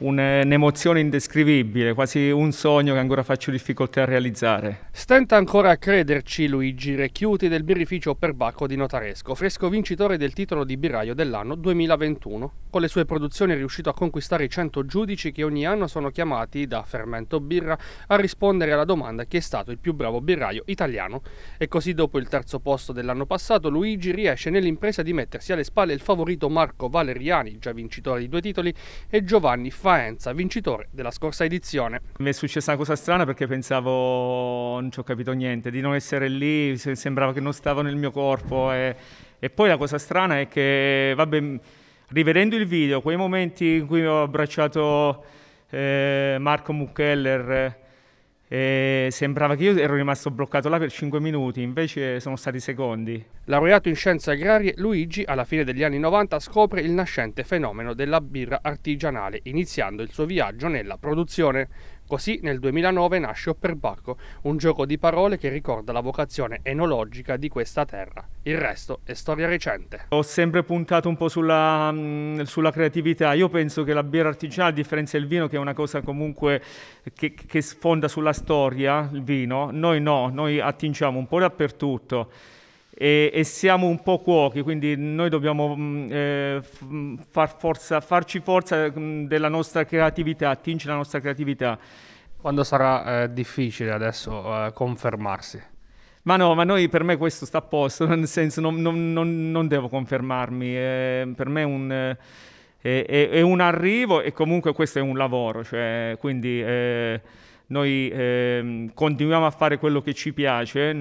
Eh, un'emozione indescrivibile, quasi un sogno che ancora faccio difficoltà a realizzare. Stenta ancora a crederci Luigi Recchiuti del birrificio per Bacco di Notaresco, fresco vincitore del titolo di birraio dell'anno 2021. Con le sue produzioni è riuscito a conquistare i 100 giudici che ogni anno sono chiamati da Fermento Birra a rispondere alla domanda chi è stato il più bravo birraio italiano. E così dopo il terzo posto dell'anno passato Luigi riesce nell'impresa di mettersi alle spalle il favorito Marco Valeriani, già vincitore di due titoli, e Giovanni Fa Faenza, vincitore della scorsa edizione. Mi è successa una cosa strana perché pensavo, non ci ho capito niente, di non essere lì, sembrava che non stavo nel mio corpo e, eh. e poi la cosa strana è che, vabbè, rivedendo il video, quei momenti in cui ho abbracciato eh, Marco Muckeller e sembrava che io ero rimasto bloccato là per 5 minuti, invece sono stati secondi. Laureato in scienze agrarie, Luigi alla fine degli anni 90 scopre il nascente fenomeno della birra artigianale, iniziando il suo viaggio nella produzione. Così nel 2009 nasce Opperbacco, un gioco di parole che ricorda la vocazione enologica di questa terra. Il resto è storia recente. Ho sempre puntato un po' sulla, mm, sulla creatività. Io penso che la birra artigianale, a differenza del vino, che è una cosa comunque che, che sfonda sulla storia, il vino, noi no, noi attingiamo un po' dappertutto e, e, siamo un po' cuochi, quindi noi dobbiamo mm, eh, mm, far forza, farci forza mm, della nostra creatività, attingere la nostra creatività. Quando sarà eh, difficile adesso eh, confermarsi? Ma no, ma noi, per me questo sta a posto, nel senso non, non, non, non devo confermarmi, eh, per me è un, eh, è un, arrivo e comunque questo è un lavoro, cioè, quindi eh, noi ehm, continuiamo a fare quello che ci piace.